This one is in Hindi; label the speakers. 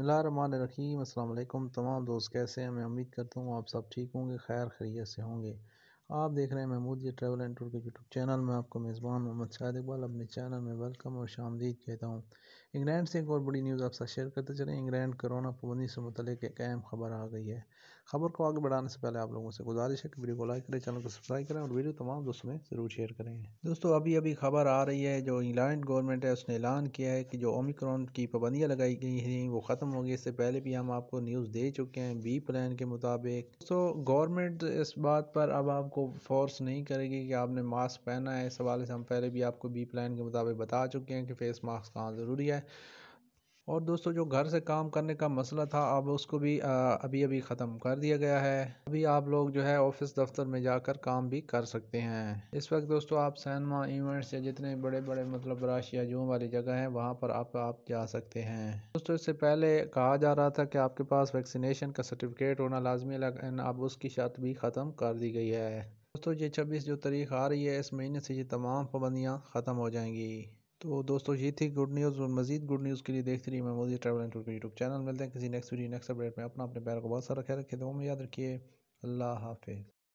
Speaker 1: रहीम अस्सलाम वालेकुम तमाम दोस्त कैसे हैं मैं उम्मीद करता हूँ आप सब ठीक होंगे खैर खैरियत से होंगे आप देख रहे हैं Mahmood ji travel and tour के यूट्यूब चैनल में आपको मेज़बान मोहम्मद शाहिद इकबाल अपने चैनल में वेलकम और शामदीद कहता हूँ इंग्लैंड से एक और बड़ी न्यूज़ आप साथ शेयर करते चले इंग्लैंड कोरोना पाबंदी से मुतलिक एक अहम खबर आ गई है खबर को आगे बढ़ाने से पहले आप लोगों से गुजारिश है कि वीडियो को लाइक करें चैनल को सब्सक्राइब करें और वीडियो तमाम दोस्तों में ज़रूर शेयर करें दोस्तों अभी अभी खबर आ रही है जो इंग्लैंड गवर्नमेंट है उसने ऐलान किया है कि जो ओमिक्रॉन की पाबंदियाँ लगाई गई हैं वो ख़त्म हो गई इससे पहले भी हम आपको न्यूज़ दे चुके हैं बी प्लान के मुताबिक दोस्तों गवर्नमेंट इस बात पर अब आपको आपको फोर्स नहीं करेगी कि आपने मास्क पहना है इस हवाले से हम पहले भी आपको बी प्लान के मुताबिक बता चुके हैं कि फ़ेस मास्क कहाँ ज़रूरी है और दोस्तों जो घर से काम करने का मसला था अब उसको भी अभी अभी ख़त्म कर दिया गया है अभी आप लोग जो है ऑफिस दफ्तर में जाकर काम भी कर सकते हैं इस वक्त दोस्तों आप सैनमा इवेंट्स या जितने बड़े बड़े मतलब रश या जूम वाली जगह हैं वहाँ पर आप, आप जा सकते हैं दोस्तों इससे पहले कहा जा रहा था कि आपके पास वैक्सीनेशन का सर्टिफिकेट होना लाजमी लग अब उसकी शर्त भी ख़त्म कर दी गई है दोस्तों ये छब्बीस जो तारीख आ रही है इस महीने से ये तमाम पाबंदियाँ ख़त्म हो जाएंगी तो दोस्तों ये थी गुड न्यूज़ और मजीद गुड न्यूज़ के लिए देखते रहिए मैं मोदी ट्रैवल एंड टूर के यूट्यूब चैनल मिलते हैं किसी नेक्स्ट वीडियो नेक्स्ट अपडेट में अपना अपने पैर को बहुत सारा ख्याल रखिए तो हम याद रखिए अल्लाह हाफिज़